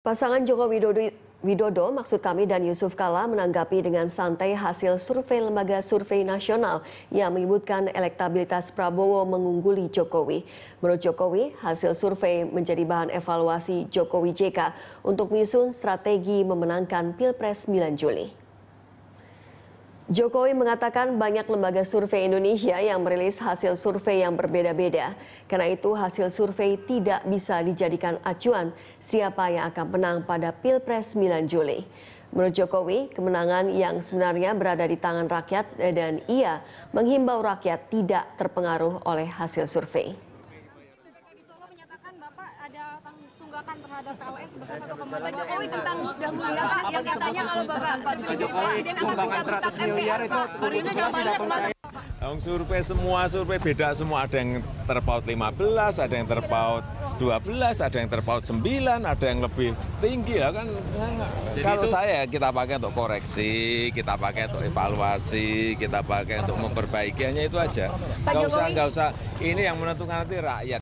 Pasangan Joko Widodo, Widodo maksud kami dan Yusuf Kala menanggapi dengan santai hasil survei lembaga survei nasional yang menyebutkan elektabilitas Prabowo mengungguli Jokowi. Menurut Jokowi, hasil survei menjadi bahan evaluasi Jokowi JK untuk menyusun strategi memenangkan Pilpres 9 Juli. Jokowi mengatakan banyak lembaga survei Indonesia yang merilis hasil survei yang berbeda-beda. Karena itu hasil survei tidak bisa dijadikan acuan siapa yang akan menang pada Pilpres 9 Juli. Menurut Jokowi, kemenangan yang sebenarnya berada di tangan rakyat dan ia menghimbau rakyat tidak terpengaruh oleh hasil survei ada tunggakan terhadap PLN sebesar 1,4 Pak Jokowi tentang dahulunya yang katanya kalau Bapak Pak Jokowi sumbangan 100 miliar itu hari ini jawabannya survei semua survei beda semua ada yang terpaut 15, ada yang terpaut 12, ada yang terpaut 9, ada yang lebih tinggi lah kan. Ya Jadi Kalau itu... saya kita pakai untuk koreksi, kita pakai untuk evaluasi, kita pakai untuk memperbaiki hanya itu aja. Enggak usah enggak usah ini yang menentukan nanti rakyat.